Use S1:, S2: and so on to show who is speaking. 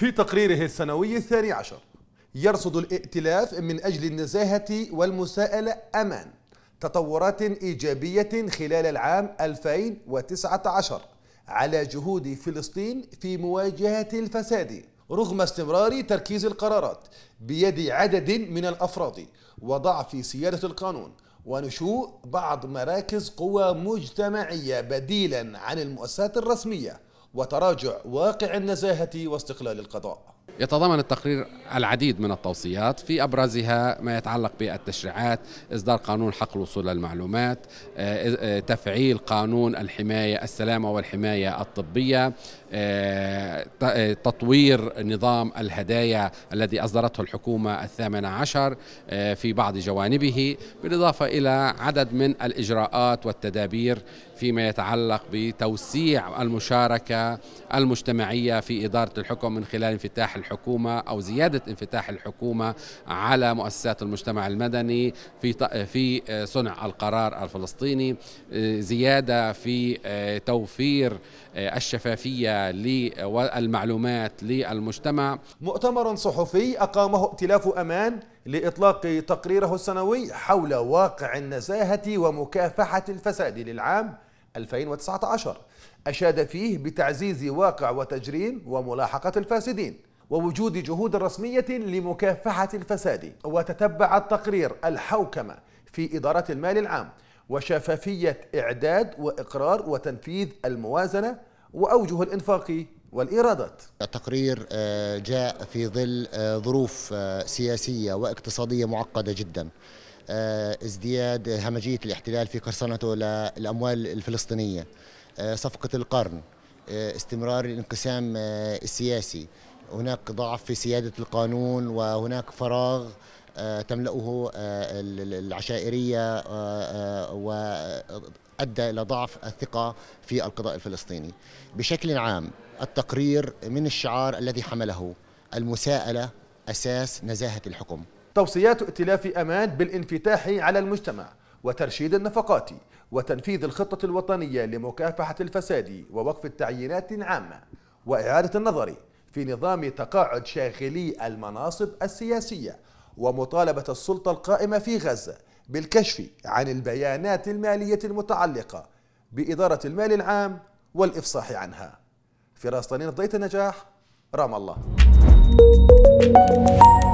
S1: في تقريره السنوي الثاني عشر يرصد الائتلاف من أجل النزاهة والمساءلة أمان تطورات إيجابية خلال العام 2019 على جهود فلسطين في مواجهة الفساد رغم استمرار تركيز القرارات بيد عدد من الأفراد وضعف سيادة القانون ونشوء بعض مراكز قوى مجتمعية بديلا عن المؤسسات الرسمية وتراجع واقع النزاهة واستقلال القضاء
S2: يتضمن التقرير العديد من التوصيات في أبرزها ما يتعلق بالتشريعات إصدار قانون حق الوصول للمعلومات آه، آه، تفعيل قانون الحماية السلامة والحماية الطبية آه، تطوير نظام الهدايا الذي أصدرته الحكومة الثامنة عشر في بعض جوانبه بالإضافة إلى عدد من الإجراءات والتدابير فيما يتعلق بتوسيع المشاركة المجتمعية في إدارة الحكم من خلال انفتاح الحكومة الحكومه او زياده انفتاح الحكومه على مؤسسات المجتمع المدني في في آه، صنع القرار الفلسطيني آه، زياده في آه، توفير الشفافيه والمعلومات للمجتمع
S1: مؤتمر صحفي اقامه ائتلاف امان لاطلاق تقريره السنوي حول واقع النزاهه ومكافحه الفساد للعام 2019 أشاد فيه بتعزيز واقع وتجريم وملاحقة الفاسدين ووجود جهود رسمية لمكافحة الفساد وتتبع التقرير الحوكمة في إدارة المال العام وشفافية إعداد وإقرار وتنفيذ الموازنة وأوجه الإنفاق والإيرادات
S3: التقرير آه، جاء في ظل آه، ظروف آه، سياسية واقتصادية معقدة جداً ازدياد همجية الاحتلال في قرصنته للأموال الفلسطينية صفقة القرن استمرار الانقسام السياسي هناك ضعف في سيادة القانون وهناك فراغ آه، تملأه آه، العشائرية آه، وأدى إلى ضعف الثقة في القضاء الفلسطيني بشكل عام التقرير من الشعار الذي حمله المساءلة أساس نزاهة الحكم
S1: توصيات ائتلاف أمان بالانفتاح على المجتمع وترشيد النفقات وتنفيذ الخطة الوطنية لمكافحة الفساد ووقف التعيينات العامه وإعادة النظر في نظام تقاعد شاغلي المناصب السياسية ومطالبة السلطة القائمة في غزة بالكشف عن البيانات المالية المتعلقة بإدارة المال العام والإفصاح عنها فراس طنين ضيت النجاح رام الله